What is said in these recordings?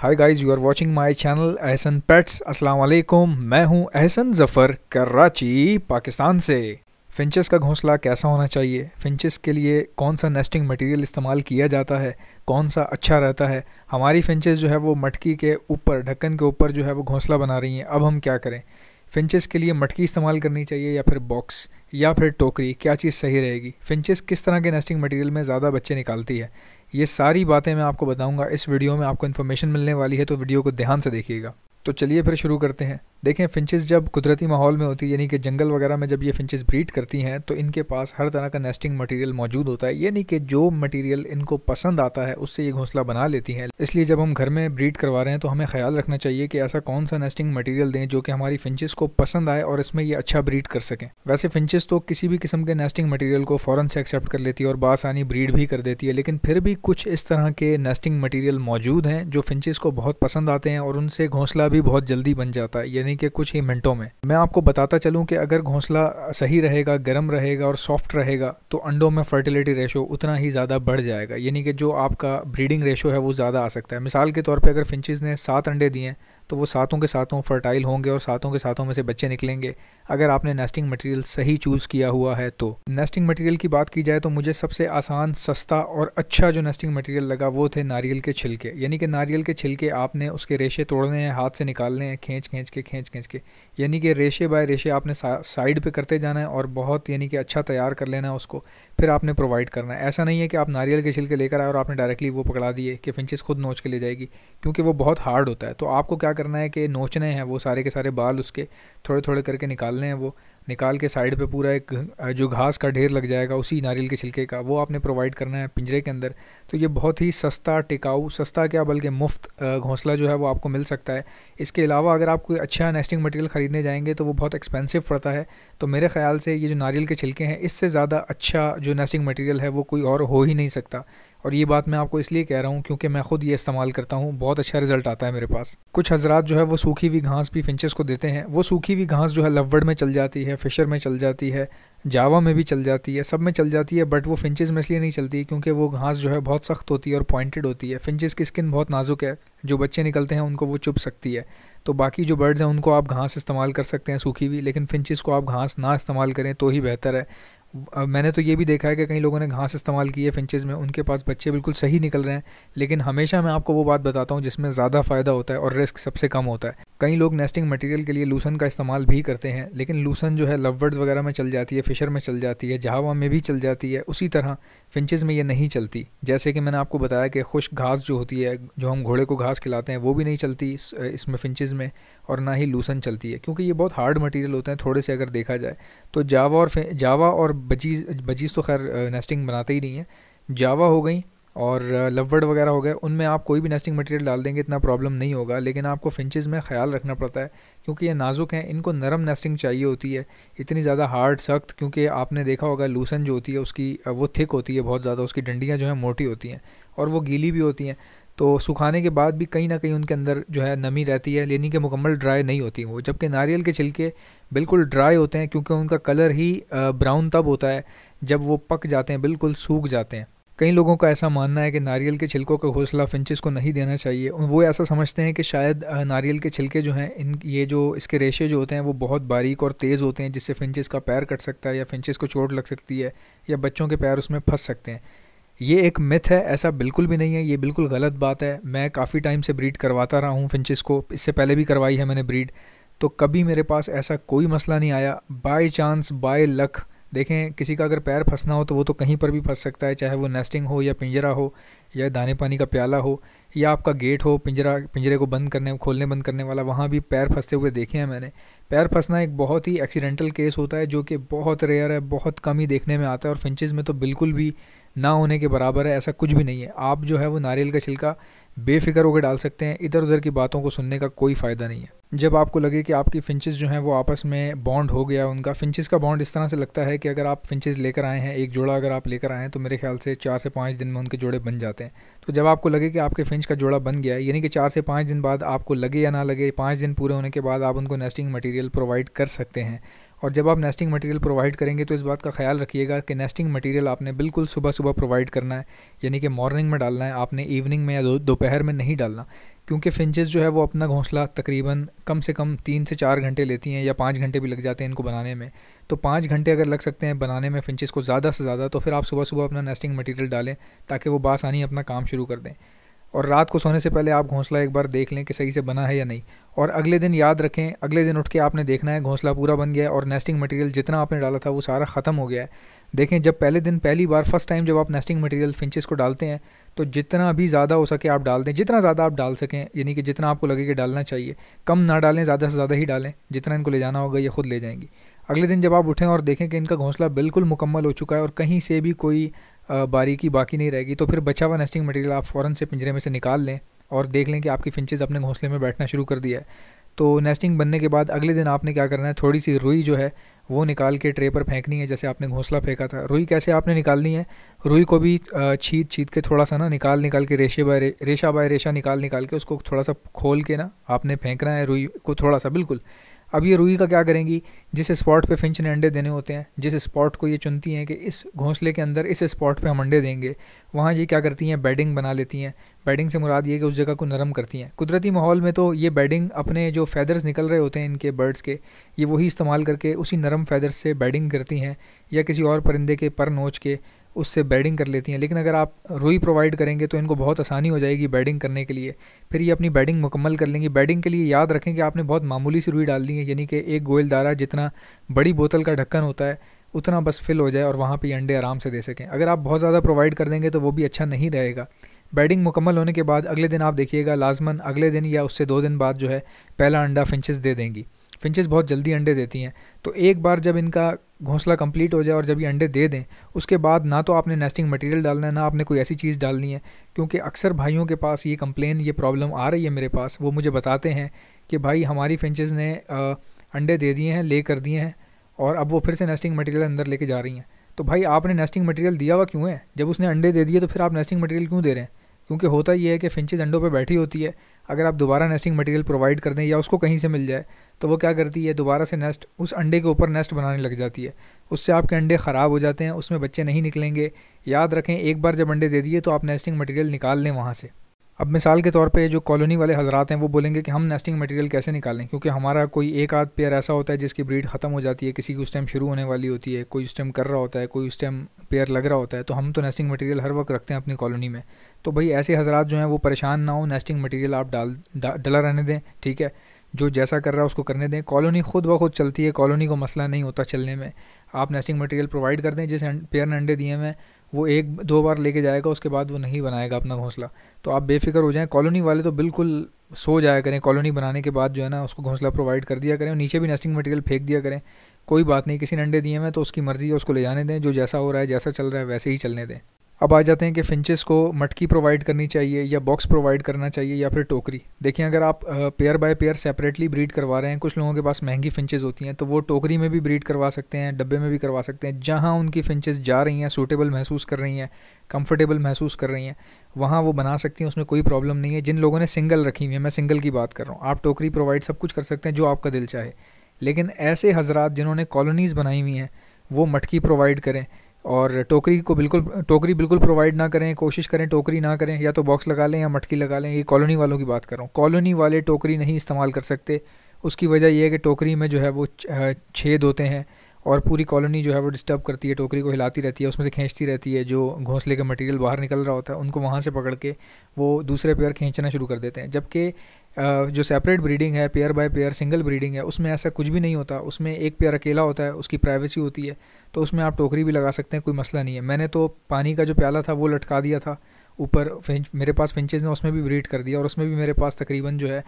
hi guys you are watching my channel Ehsan pets अस्सलाम वालेकुम मैं हूं एहसन जफर कराची पाकिस्तान से फिंचेस का घोंसला कैसा होना चाहिए फिंचेस के लिए कौन सा नेस्टिंग मटेरियल इस्तेमाल किया जाता है कौन सा अच्छा रहता है हमारी फिंचेस जो है वो मटकी के ऊपर ढक्कन के ऊपर जो है वो घोंसला बना रही हैं अब हम क्या करें फिंचेस के लिए मटकी इस्तेमाल करनी चाहिए या फिर बॉक्स या फिर टोकरी क्या चीज़ सही रहेगी फिंचेस किस तरह के नेस्टिंग मटेरियल में ज़्यादा बच्चे निकालती है ये सारी बातें मैं आपको बताऊंगा इस वीडियो में आपको इन्फॉर्मेशन मिलने वाली है तो वीडियो को ध्यान से देखिएगा तो चलिए फिर शुरू करते हैं देखें फिंचेस जब कुदरती माहौल में होती है यानी कि जंगल वगैरह में जब ये फिंचेस ब्रीड करती हैं तो इनके पास हर तरह का नेस्टिंग मटेरियल मौजूद होता है यानी कि जो मटेरियल इनको पसंद आता है उससे ये घोंसला बना लेती हैं इसलिए जब हम घर में ब्रीड करवा रहे हैं तो हमें ख्याल रखना चाहिए कि ऐसा कौन सा नेस्टिंग मटीरियल दें जो कि हमारी फिंचज को पसंद आए और इसमें ये अच्छा ब्रीड कर सकें वैसे फिंचज तो किसी भी किस्म के नेस्टिंग मटीरियल को फ़ौरन से एक्सेप्ट कर लेती है और बासानी ब्रीड भी कर देती है लेकिन फिर भी कुछ इस तरह के नेस्टिंग मटीरियल मौजूद हैं जो फिंचज को बहुत पसंद आते हैं और उनसे घोंसला भी बहुत जल्दी बन जाता है यानी यानी कि कुछ ही मिनटों में मैं आपको बताता चलूं कि अगर घोंसला सही रहेगा गर्म रहेगा और सॉफ्ट रहेगा तो अंडों में फर्टिलिटी रेशो उतना ही ज़्यादा बढ़ जाएगा यानी कि जो आपका ब्रीडिंग रेशो है वो ज़्यादा आ सकता है मिसाल के तौर पर अगर फिंचज़ ने सात अंडे दिए तो वो सातों के सातों फर्टाइल होंगे और सातों के सातों में से बच्चे निकलेंगे अगर आपने नेस्टिंग मटेरियल सही चूज़ किया हुआ है तो नेस्टिंग मटेरियल की बात की जाए तो मुझे सबसे आसान सस्ता और अच्छा जो नेस्टिंग मटेरियल लगा वो थे नारियल के छिलके यानी कि नारियल के छिलके आपने उसके रेशे तोड़ने हैं हाथ से निकालने हैं खींच खींच के खींच खींच के यानी कि रेशे बाय रेशे आपने साइड पर करते जाना है और बहुत यानी कि अच्छा तैयार कर लेना है उसको फिर आपने प्रोवाइड करना है ऐसा नहीं है कि आप नारियल के छिलके लेकर आए और आपने डायरेक्टली वो पकड़ा दिए कि फिंचेस खुद नोच के ले जाएगी क्योंकि वो बहुत हार्ड होता है तो आपको क्या करना है कि नोचने हैं वो सारे के सारे बाल उसके थोड़े थोड़े करके निकालने हैं वो निकाल के साइड पे पूरा एक जो घास का ढेर लग जाएगा उसी नारियल के छिलके का वो आपने प्रोवाइड करना है पिंजरे के अंदर तो ये बहुत ही सस्ता टिकाऊ सस्ता क्या बल्कि मुफ्त घोंसला जो है वो आपको मिल सकता है इसके अलावा अगर आप कोई अच्छा नेस्टिंग मटेरियल ख़रीदने जाएंगे तो वो बहुत एक्सपेंसिव पड़ता है तो मेरे ख्याल से ये जो नारियल के छिलके हैं इससे ज़्यादा अच्छा जो नेस्टिंग मटेरियल है वो कोई और हो ही नहीं सकता और ये बात मैं आपको इसलिए कह रहा हूँ क्योंकि मैं खुद ये इस्तेमाल करता हूँ बहुत अच्छा रिजल्ट आता है मेरे पास कुछ हजरात जो है वो सूखी हुई घास भी फिंचेस को देते हैं वो सूखी हुई घास जो है लवड़ में चल जाती है फिशर में चल जाती है जावा में भी चल जाती है सब में चल जाती है बट वो फिंचेस में इसलिए नहीं चलती क्योंकि वो घास जो है बहुत सख्त होती है और पॉइंटेड होती है फिंचेस की स्किन बहुत नाजुक है जो बच्चे निकलते हैं उनको वो चुप सकती है तो बाकी जो बर्ड्स हैं उनको आप घास इस्तेमाल कर सकते हैं सूखी हुई लेकिन फिंचेस को आप घास ना इस्तेमाल करें तो ही बेहतर है मैंने तो ये भी देखा है कि कई लोगों ने घास इस्तेमाल की है फिंचेज़ में उनके पास बच्चे बिल्कुल सही निकल रहे हैं लेकिन हमेशा मैं आपको वो बात बताता हूँ जिसमें ज़्यादा फ़ायदा होता है और रिस्क सबसे कम होता है कई लोग नेस्टिंग मटेरियल के लिए लूसन का इस्तेमाल भी करते हैं लेकिन लूसन जो है लवर्ड्स वगैरह में चल जाती है फिशर में चल जाती है जहावा में भी चल जाती है उसी तरह फिंचज़ में ये नहीं चलती जैसे कि मैंने आपको बताया कि खुश्क घास जो होती है जो हम घोड़े को घास खिलाते हैं वो भी नहीं चलती इसमें फिंचज़ में और ना ही लूसन चलती है क्योंकि ये बहुत हार्ड मटेरियल होते हैं थोड़े से अगर देखा जाए तो जावा और जावा और बजीज बजीज तो खैर नेस्टिंग बनाते ही नहीं है जावा हो गई और लवड़ वगैरह हो गए उनमें आप कोई भी नेस्टिंग मटेरियल डाल देंगे इतना प्रॉब्लम नहीं होगा लेकिन आपको फिंचेस में ख्याल रखना पड़ता है क्योंकि ये नाजुक हैं इनको नरम नेस्टिंग चाहिए होती है इतनी ज़्यादा हार्ड सख्त क्योंकि आपने देखा होगा लूसन जो होती है उसकी वो थिक होती है बहुत ज़्यादा उसकी डंडियाँ जो हैं मोटी होती हैं और वो गीली भी होती हैं तो सुखाने के बाद भी कहीं ना कहीं उनके अंदर जो है नमी रहती है लेनी के मुकम्मल ड्राई नहीं होती वो जबकि नारियल के छिलके बिल्कुल ड्राई होते हैं क्योंकि उनका कलर ही ब्राउन तब होता है जब वो पक जाते हैं बिल्कुल सूख जाते हैं कई लोगों का ऐसा मानना है कि नारियल के छिलकों का घोसला फिंचेस को नहीं देना चाहिए वो ऐसा समझते हैं कि शायद नारियल के छिलके जो हैं इन ये जो इसके रेशे जो होते हैं वो बहुत बारीक और तेज़ होते हैं जिससे फिंचेस का पैर कट सकता है या फिंचेस को चोट लग सकती है या बच्चों के पैर उसमें फंस सकते हैं ये एक मिथ है ऐसा बिल्कुल भी नहीं है ये बिल्कुल गलत बात है मैं काफ़ी टाइम से ब्रीड करवाता रहा हूँ फिंचिस को इससे पहले भी करवाई है मैंने ब्रीड तो कभी मेरे पास ऐसा कोई मसला नहीं आया बाय चांस बाय लक देखें किसी का अगर पैर फंसना हो तो वो तो कहीं पर भी फंस सकता है चाहे वो नेस्टिंग हो या पिंजरा हो या दाने पानी का प्याला हो या आपका गेट हो पिंजरा पिंजरे को बंद करने खोलने बंद करने वाला वहाँ भी पैर फंसते हुए देखे हैं मैंने पैर फंसना एक बहुत ही एक्सीडेंटल केस होता है जो कि बहुत रेयर है बहुत कम ही देखने में आता है और फिंचज़ में तो बिल्कुल भी ना होने के बराबर है ऐसा कुछ भी नहीं है आप जो है वो नारियल का छिलका बेफिक्र होकर डाल सकते हैं इधर उधर की बातों को सुनने का कोई फ़ायदा नहीं है जब आपको लगे कि आपकी फिंचेस जो हैं वो आपस में बॉन्ड हो गया उनका फिंचेस का बॉन्ड इस तरह से लगता है कि अगर आप फिंचेस लेकर आए हैं एक जोड़ा अगर आप लेकर आए हैं तो मेरे ख्याल से चार से पाँच दिन में उनके जोड़े बन जाते हैं तो जब आपको लगे कि आपके फिंच का जोड़ा बन गया है यानी कि चार से पाँच दिन बाद आपको लगे या ना लगे पाँच दिन पूरे होने के बाद आप उनको नेस्टिंग मटीरियल प्रोवाइड कर सकते हैं और जब आप नेस्टिंग मटेरियल प्रोवाइड करेंगे तो इस बात का ख्याल रखिएगा कि नेस्टिंग मटेरियल आपने बिल्कुल सुबह सुबह प्रोवाइड करना है यानी कि मॉर्निंग में डालना है आपने इवनिंग में या दोपहर में नहीं डालना क्योंकि फिंचेस जो है वो अपना घोंसला तकरीबन कम से कम तीन से चार घंटे लेती हैं या पाँच घंटे भी लग जाते हैं इनको बनाने में तो पाँच घंटे अगर लग सकते हैं बनाने में फिंचेस को ज़्यादा से ज़्यादा तो फिर आप सुबह सुबह अपना नेस्टिंग मटेरियल डालें ताकि वो बासानी अपना काम शुरू कर दें और रात को सोने से पहले आप घोंसला एक बार देख लें कि सही से बना है या नहीं और अगले दिन याद रखें अगले दिन उठ के आपने देखना है घोंसला पूरा बन गया है और नेस्टिंग मटेरियल जितना आपने डाला था वो सारा ख़त्म हो गया है देखें जब पहले दिन पहली बार फर्स्ट टाइम जब आप नेस्टिंग मटेरियल फिंचेस को डालते हैं तो जितना भी ज़्यादा हो सके आप डाल दें जितना ज़्यादा आप डाल सकें यानी कि जितना आपको लगे कि डालना चाहिए कम ना डालें ज़्यादा से ज़्यादा ही डालें जितना इनको ले जाना होगा ये खुद ले जाएंगी अगले दिन जब आप उठें और देखें कि इनका घोंसला बिल्कुल मुकम्मल हो चुका है और कहीं से भी कोई बारीकी बाकी नहीं रहेगी तो फिर बचा हुआ नेस्टिंग मटेरियल आप फ़ौरन से पिंजरे में से निकाल लें और देख लें कि आपकी फिंचज़ अपने घोंसले में बैठना शुरू कर दिया है तो नेस्टिंग बनने के बाद अगले दिन आपने क्या करना है थोड़ी सी रुई जो है वो निकाल के ट्रे पर फेंकनी है जैसे आपने घोंसला फेंका था रुई कैसे आपने निकालनी है रुई को भी छीत छीत के थोड़ा सा ना निकाल निकाल के रेशे बाय रेशा बाय रेशा निकाल निकाल के उसको थोड़ा सा खोल के ना आपने फेंकना है रुई को थोड़ा सा बिल्कुल अब ये रूई का क्या करेंगी जिस स्पॉट पे फिंच ने अंडे देने होते हैं जिस स्पॉट को ये चुनती हैं कि इस घोंसले के अंदर इस स्पॉट पे हम अंडे देंगे वहाँ ये क्या करती हैं बेडिंग बना लेती हैं बेडिंग से मुराद ये कि उस जगह को नरम करती हैं कुदरती माहौल में तो ये बेडिंग अपने जो फैदर्स निकल रहे होते हैं इनके बर्ड्स के ये वही इस्तेमाल करके उसी नरम फैदर्स से बेडिंग करती हैं या किसी और परिंदे के पर नोच के उससे बैडिंग कर लेती हैं लेकिन अगर आप रोई प्रोवाइड करेंगे तो इनको बहुत आसानी हो जाएगी बैडिंग करने के लिए फिर ये अपनी बैडिंग मुकम्मल कर लेंगी बैडिंग के लिए याद रखें कि आपने बहुत मामूली सी रुई डाल दी है यानी कि एक गोयलदारा जितना बड़ी बोतल का ढक्कन होता है उतना बस फिल हो जाए और वहाँ पर अंडे आराम से दे सकें अगर आप बहुत ज़्यादा प्रोवाइड कर देंगे तो वो भी अच्छा नहीं रहेगा बैडिंग मुकम्मल होने के बाद अगले दिन आप देखिएगा लाजमन अगले दिन या उससे दो दिन बाद जो है पहला अंडा फिंचेस दे देंगी फिंचेस बहुत जल्दी अंडे देती हैं तो एक बार जब इनका घोंसला कंप्लीट हो जाए और जब ये अंडे दे दें उसके बाद ना तो आपने नेस्टिंग मटेरियल डालना है ना आपने कोई ऐसी चीज़ डालनी है क्योंकि अक्सर भाइयों के पास ये कंप्लेन ये प्रॉब्लम आ रही है मेरे पास वो मुझे बताते हैं कि भाई हमारी फिंचेस ने आ, अंडे दे दिए हैं ले कर दिए हैं और अब वो फिर से नेस्टिंग मटेरियल अंदर लेके जा रही हैं तो भाई आपने नेस्टिंग मटेरियल दिया हुआ क्यों है जब उसने अंडे दे दिए तो फिर आप नेस्टिंग मटेरियल क्यों दे रहे हैं क्योंकि होता ये है कि फिंचज अंडों पर बैठी होती है अगर आप दोबारा नेस्टिंग मटेरियल प्रोवाइड कर दें या उसको कहीं से मिल जाए तो वो क्या करती है दोबारा से नेस्ट उस अंडे के ऊपर नेस्ट बनाने लग जाती है उससे आपके अंडे ख़राब हो जाते हैं उसमें बच्चे नहीं निकलेंगे याद रखें एक बार जब अंडे दे दिए तो आप नेस्टिंग मटेरियल निकाल लें वहाँ से अब मिसाल के तौर पे जो कॉलोनी वाले हजरात हैं वो बोलेंगे कि हम नेस्टिंग मटेरियल कैसे निकालें क्योंकि हमारा कोई एक आध पेयर ऐसा होता है जिसकी ब्रीड ख़त्म हो जाती है किसी की उस टाइम शुरू होने वाली होती है कोई उस टाइम कर रहा होता है कोई उस टाइम पेयर लग रहा होता है तो हम तो नेस्टिंग मटेरियल हर वक्त रखते हैं अपनी कॉलोनी में तो भाई ऐसे हजरात जो हैं वो परेशान ना हो नेस्टिंग मटेरियल आप डाल डला रहने दें ठीक है जो जैसा कर रहा है उसको करने दें कॉलोनी खुद ब खुद चलती है कॉलोनी को मसला नहीं होता चलने में आप नेस्टिंग मटेरियल प्रोवाइड कर दें जिस पेयर ने अंडे दिए हैं वो एक दो बार लेके जाएगा उसके बाद वो नहीं बनाएगा अपना घोंसला तो आप बेफिक्र हो जाएं कॉलोनी वाले तो बिल्कुल सो जाया करें कॉलोनी बनाने के बाद जो है ना उसको घोंसला प्रोवाइड कर दिया करें नीचे भी नेस्टिंग मटेरियल फेंक दिया करें कोई बात नहीं किसी ने अंडे दिए हैं तो उसकी मर्ज़ी है उसको ले जाने दें जो जैसा हो रहा है जैसा चल रहा है वैसे ही चलने दें अब आ जाते हैं कि फिंचेस को मटकी प्रोवाइड करनी चाहिए या बॉक्स प्रोवाइड करना चाहिए या फिर टोकरी देखिए अगर आप pair by pair separately breed करवा रहे हैं कुछ लोगों के पास महंगी फिंचेस होती हैं तो वो टोकरी में भी ब्रीड करवा सकते हैं डब्बे में भी करवा सकते हैं जहाँ उनकी फिंचेस जा रही हैं सूटेबल महसूस कर रही हैं कम्फर्टेबल महसूस कर रही हैं वहाँ वो बना सकती हैं उसमें कोई प्रॉब्लम नहीं है जिन लोगों ने सिंगल रखी हुई है मैं सिंगल की बात कर रहा हूँ आप टोकरी प्रोवाइड सब कुछ कर सकते हैं जो आपका दिल चाहे लेकिन ऐसे हजरात जिन्होंने कॉलोनीज़ बनाई हुई हैं वो मटकी प्रोवाइड करें और टोकरी को बिल्कुल टोकरी बिल्कुल प्रोवाइड ना करें कोशिश करें टोकरी ना करें या तो बॉक्स लगा लें या मटकी लगा लें ये कॉलोनी वालों की बात कर रहा हूँ कॉलोनी वाले टोकरी नहीं इस्तेमाल कर सकते उसकी वजह यह है कि टोकरी में जो है वो छेद होते हैं और पूरी कॉलोनी जो है वो डिस्टर्ब करती है टोकरी को हिलाती रहती है उसमें से खींचती रहती है जो घोंसले का मटेरियल बाहर निकल रहा होता है उनको वहाँ से पकड़ के वो दूसरे पेयर खींचना शुरू कर देते हैं जबकि जो सेपरेट ब्रीडिंग है pair by pair single breeding है उसमें ऐसा कुछ भी नहीं होता उसमें एक पेयर अकेला होता है उसकी प्राइवेसी होती है तो उसमें आप टोकरी भी लगा सकते हैं कोई मसला नहीं है मैंने तो पानी का जो प्याला था वो लटका दिया था ऊपर फिंच मेरे पास फिंचेज ने उसमें भी ब्रीड कर दिया और उसमें भी मेरे पास तकरीबन जो है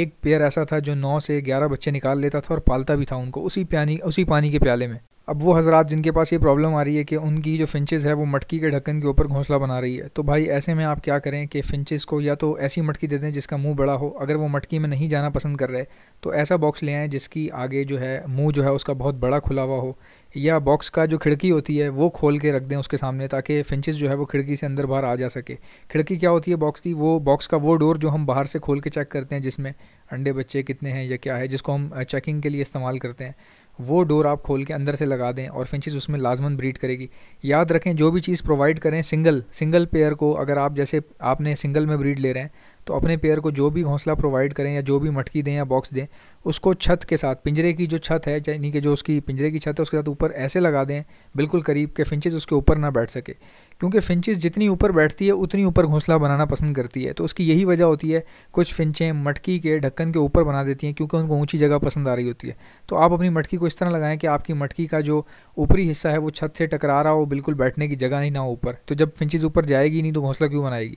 एक पेयर ऐसा था जो नौ से ग्यारह बच्चे निकाल लेता था और पालता भी था उनको उसी पानी उसी पानी के प्याले में अब वो हजरात जिनके पास ये प्रॉब्लम आ रही है कि उनकी जो फिंचेस है वो मटकी के ढक्कन के ऊपर घोंसला बना रही है तो भाई ऐसे में आप क्या करें कि फिंचेस को या तो ऐसी मटकी दे दें जिसका मुंह बड़ा हो अगर वो मटकी में नहीं जाना पसंद कर रहे तो ऐसा बॉक्स ले आएँ जिसकी आगे जो है मुँह जो है उसका बहुत बड़ा खुला हुआ हो या बॉक्स का जो खिड़की होती है वो खोल के रख दें उसके सामने ताकि फिंचेस जो है वो खिड़की से अंदर बाहर आ जा सके खिड़की क्या होती है बॉक्स की वो बॉक्स का वो डोर जो हम बाहर से खोल के चेक करते हैं जिसमें अंडे बच्चे कितने हैं या क्या है जिसको हम चेकिंग के लिए इस्तेमाल करते हैं वो डोर आप खोल के अंदर से लगा दें और फिंचिस उसमें लाजमन ब्रीड करेगी याद रखें जो भी चीज़ प्रोवाइड करें सिंगल सिंगल पेयर को अगर आप जैसे आपने सिंगल में ब्रीड ले रहे हैं तो अपने पेयर को जो भी घोंसला प्रोवाइड करें या जो भी मटकी दें या बॉक्स दें उसको छत के साथ पिंजरे की जो छत है यानी कि जो उसकी पिंजरे की छत है उसके साथ ऊपर ऐसे लगा दें बिल्कुल करीब के फिंचेस उसके ऊपर ना बैठ सके क्योंकि फिंचेस जितनी ऊपर बैठती है उतनी ऊपर घोंसला बनाना पसंद करती है तो उसकी यही वजह होती है कुछ फिंचें मटकी के ढक्कन के ऊपर बना देती हैं क्योंकि उनको ऊँची जगह पसंद आ रही होती है तो आप अपनी मटकी को इस तरह लगाएं कि आपकी मटकी का जो ऊपरी हिस्सा है वो छत से टकरा रहा हो बिल्कुल बैठने की जगह ही ना हो ऊपर तो जब फिंचज ऊपर जाएगी नहीं तो घोंसला क्यों बनाएगी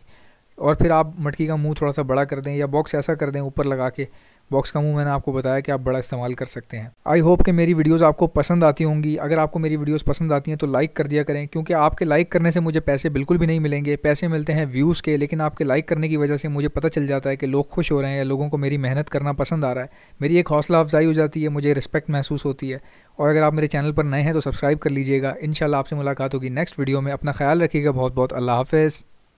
और फिर आप मटकी का मुंह थोड़ा सा बड़ा कर दें या बॉक्स ऐसा कर दें ऊपर लगा के बॉक्स का मुंह मैंने आपको बताया कि आप बड़ा इस्तेमाल कर सकते हैं आई होप कि मेरी वीडियोस आपको पसंद आती होंगी अगर आपको मेरी वीडियोस पसंद आती हैं तो लाइक कर दिया करें क्योंकि आपके लाइक करने से मुझे पैसे बिल्कुल भी नहीं मिलेंगे पैसे मिलते हैं व्यूज़ के लेकिन आपके लाइक करने की वजह से मुझे पता चल जाता है कि लोग खुश हो रहे हैं या लोगों को मेरी मेहनत करना पसंद आ रहा है मेरी एक हौसला अफजाई हो जाती है मुझे रिस्पेक्ट महसूस होती है और अगर आप मेरे चैनल पर नए हैं तो सब्सक्राइब कर लीजिएगा इन आपसे मुलाकात होगी नेक्स्ट वीडियो में अपना ख्याल रखिएगा बहुत बहुत अल्लाह हाफिज़